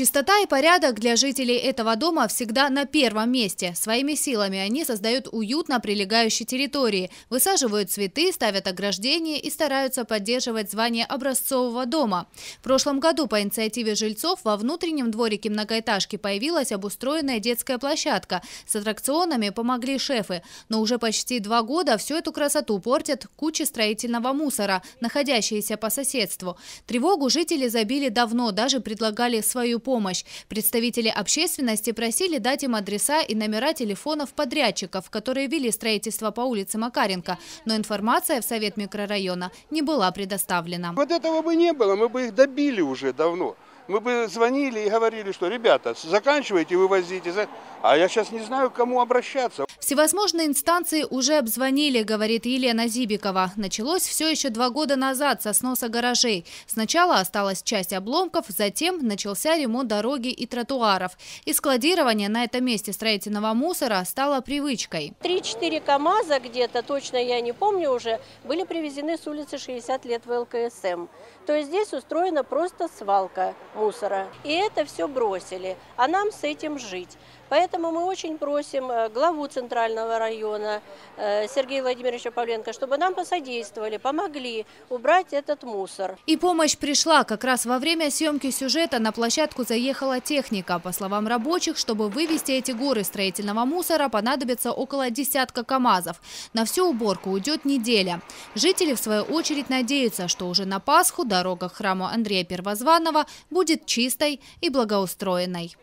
Чистота и порядок для жителей этого дома всегда на первом месте. Своими силами они создают уют на прилегающей территории, высаживают цветы, ставят ограждения и стараются поддерживать звание образцового дома. В прошлом году по инициативе жильцов во внутреннем дворике многоэтажки появилась обустроенная детская площадка. С аттракционами помогли шефы. Но уже почти два года всю эту красоту портят кучи строительного мусора, находящиеся по соседству. Тревогу жители забили давно, даже предлагали свою помощь помощь. Представители общественности просили дать им адреса и номера телефонов подрядчиков, которые вели строительство по улице Макаренко, но информация в Совет микрорайона не была предоставлена. Вот этого бы не было, мы бы их добили уже давно мы бы звонили и говорили, что ребята, заканчивайте, вывозите. А я сейчас не знаю, к кому обращаться. Всевозможные инстанции уже обзвонили, говорит Елена Зибикова. Началось все еще два года назад со сноса гаражей. Сначала осталась часть обломков, затем начался ремонт дороги и тротуаров. И складирование на этом месте строительного мусора стало привычкой. Три-четыре КАМАЗа где-то, точно я не помню уже, были привезены с улицы 60 лет в ЛКСМ. То есть здесь устроена просто свалка мусора. И это все бросили. А нам с этим жить. Поэтому мы очень просим э, главу Центрального федерального района э, Сергея Владимировича Павленко, чтобы нам посодействовали, помогли убрать этот мусор. И помощь пришла. Как раз во время съемки сюжета на площадку заехала техника. По словам рабочих, чтобы вывести эти горы строительного мусора, понадобится около десятка КАМАЗов. На всю уборку уйдет неделя. Жители, в свою очередь, надеются, что уже на Пасху дорога к храму Андрея Первозванного будет чистой и благоустроенной.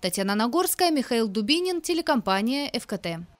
Татьяна Нагорская, Михаил Дубинин, телекомпания ФКТ.